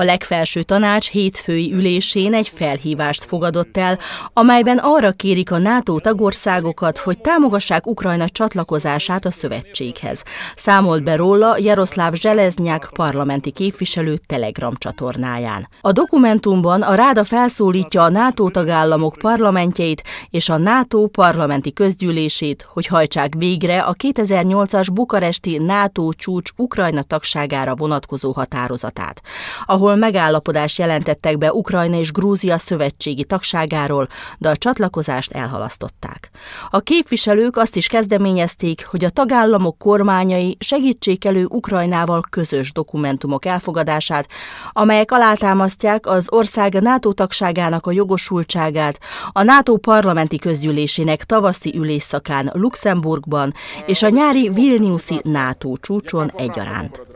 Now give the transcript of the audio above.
A legfelső tanács hétfői ülésén egy felhívást fogadott el, amelyben arra kérik a NATO tagországokat, hogy támogassák Ukrajna csatlakozását a szövetséghez. Számolt be róla Jaroszláv Zseleznyák parlamenti képviselő Telegram csatornáján. A dokumentumban a Ráda felszólítja a NATO tagállamok parlamentjeit és a NATO parlamenti közgyűlését, hogy hajtsák végre a 2008-as bukaresti NATO csúcs Ukrajna tagságára vonatkozó határozatát, ahol ahol megállapodást jelentettek be Ukrajna és Grúzia szövetségi tagságáról, de a csatlakozást elhalasztották. A képviselők azt is kezdeményezték, hogy a tagállamok kormányai segítsék elő Ukrajnával közös dokumentumok elfogadását, amelyek alátámasztják az ország NATO tagságának a jogosultságát, a NATO parlamenti közgyűlésének tavaszi ülésszakán Luxemburgban és a nyári Vilniuszi NATO csúcson egyaránt.